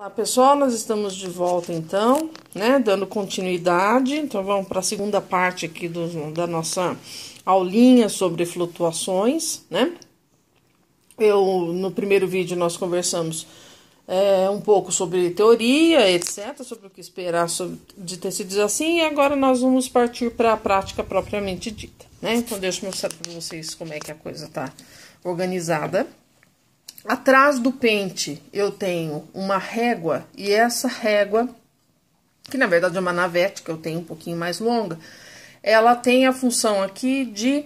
Olá pessoal, nós estamos de volta então, né, dando continuidade, então vamos para a segunda parte aqui do, da nossa aulinha sobre flutuações, né. Eu, no primeiro vídeo nós conversamos é, um pouco sobre teoria, etc., sobre o que esperar sobre, de tecidos assim, e agora nós vamos partir para a prática propriamente dita, né, então deixa eu mostrar para vocês como é que a coisa está organizada. Atrás do pente eu tenho uma régua e essa régua, que na verdade é uma navete que eu tenho um pouquinho mais longa, ela tem a função aqui de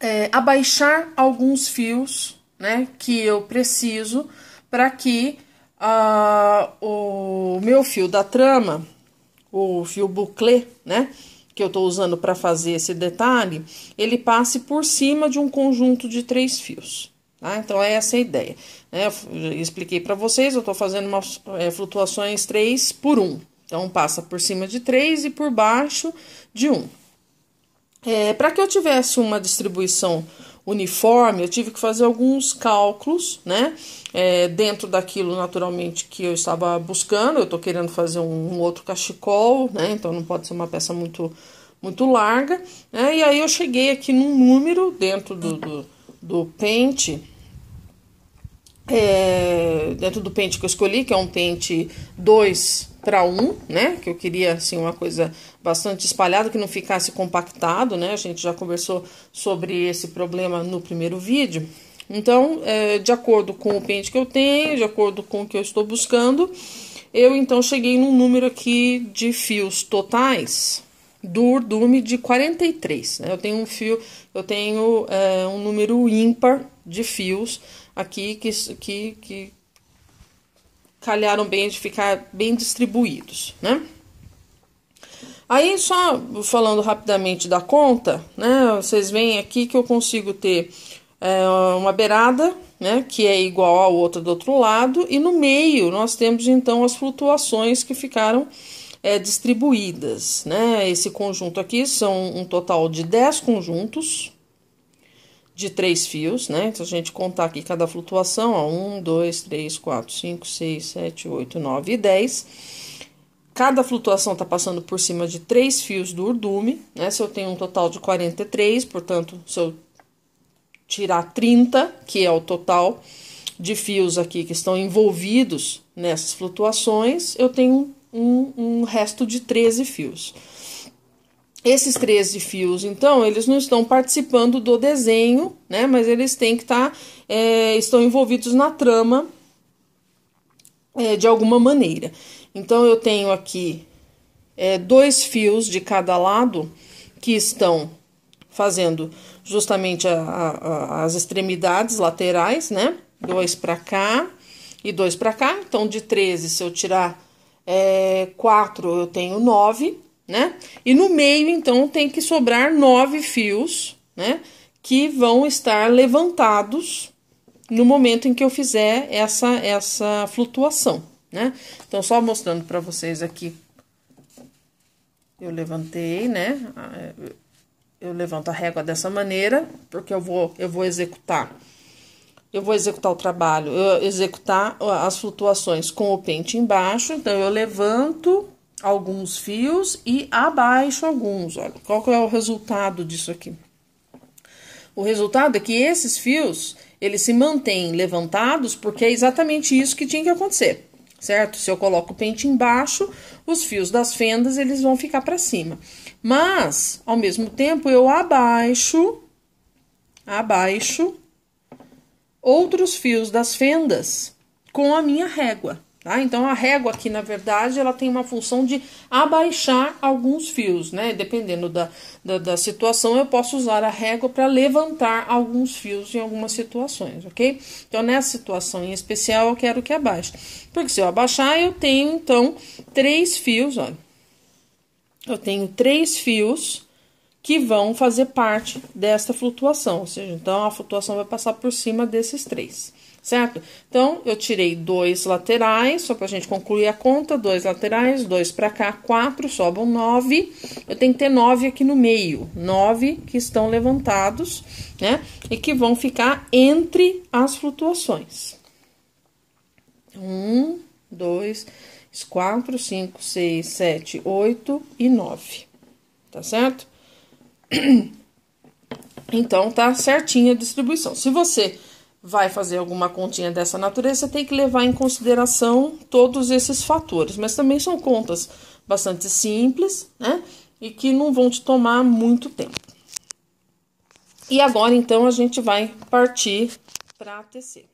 é, abaixar alguns fios, né, que eu preciso para que o meu fio da trama, o fio bucle, né, que eu estou usando para fazer esse detalhe, ele passe por cima de um conjunto de três fios. Tá? Então, é essa a ideia. Né? Eu expliquei para vocês, eu estou fazendo umas é, flutuações 3 por 1. Então, passa por cima de 3 e por baixo de 1. É, para que eu tivesse uma distribuição uniforme, eu tive que fazer alguns cálculos, né? É, dentro daquilo, naturalmente, que eu estava buscando. Eu estou querendo fazer um, um, outro cachecol, né? Então não pode ser uma peça muito, muito larga. Né? E aí eu cheguei aqui num número dentro do, do, do pente é, dentro do pente que eu escolhi, que é um pente 2 para 1, né? Que eu queria assim uma coisa bastante espalhada, que não ficasse compactado, né? A gente já conversou sobre esse problema no primeiro vídeo. Então, é, de acordo com o pente que eu tenho, de acordo com o que eu estou buscando, eu então cheguei num número aqui de fios totais do urdume de 43. Né? Eu tenho um fio, eu tenho é, um número ímpar de fios aqui que, que, que calharam bem de ficar bem distribuídos, né? Aí, só falando rapidamente da conta, né? Vocês veem aqui que eu consigo ter é, uma beirada, né? Que é igual à outra do outro lado, e no meio nós temos então as flutuações que ficaram é, distribuídas, né? Esse conjunto aqui são um total de 10 conjuntos, de três fios, né? Então, a gente contar aqui cada flutuação, ó, um, dois, três, quatro, cinco, seis, sete, oito, nove e dez. Cada flutuação está passando por cima de três fios do urdume, né? Se eu tenho um total de 43, portanto, se eu tirar 30, que é o total de fios aqui que estão envolvidos nessas flutuações, eu tenho um, um resto de 13 fios esses 13 fios, então, eles não estão participando do desenho, né? Mas eles têm que estar, tá, é, estão envolvidos na trama é, de alguma maneira. Então, eu tenho aqui é, dois fios de cada lado que estão fazendo justamente a, a, as extremidades laterais, né? Dois para cá e dois para cá. Então, de 13, se eu tirar é, 4, eu tenho 9 né? E no meio, então, tem que sobrar nove fios, né? Que vão estar levantados no momento em que eu fizer essa, essa flutuação, né? Então, só mostrando para vocês aqui. Eu levantei, né? Ah, eu levanto a régua dessa maneira, porque eu vou, eu vou executar. Eu vou executar o trabalho, eu executar as flutuações com o pente embaixo. Então, eu levanto alguns fios e abaixo alguns. Olha, qual que é o resultado disso aqui? O resultado é que esses fios, eles se mantêm levantados porque é exatamente isso que tinha que acontecer, certo? Se eu coloco o pente embaixo, os fios das fendas, eles vão ficar para cima. Mas, ao mesmo tempo, eu abaixo abaixo outros fios das fendas com a minha régua. Tá? Então, a régua aqui, na verdade, ela tem uma função de abaixar alguns fios, né? Dependendo da, da, da situação, eu posso usar a régua para levantar alguns fios em algumas situações, ok? Então, nessa situação em especial, eu quero que abaixe. Porque se eu abaixar, eu tenho, então, três fios, olha. Eu tenho três fios que vão fazer parte desta flutuação, ou seja, então a flutuação vai passar por cima desses três certo? Então, eu tirei dois laterais, só para a gente concluir a conta, dois laterais, dois para cá, quatro, sobram nove. Eu tenho que ter nove aqui no meio, nove que estão levantados, né? E que vão ficar entre as flutuações. Um, dois, quatro, cinco, seis, sete, oito e nove, tá certo? Então, tá certinha a distribuição. Se você vai fazer alguma continha dessa natureza, tem que levar em consideração todos esses fatores. Mas também são contas bastante simples, né? E que não vão te tomar muito tempo. E agora, então, a gente vai partir para a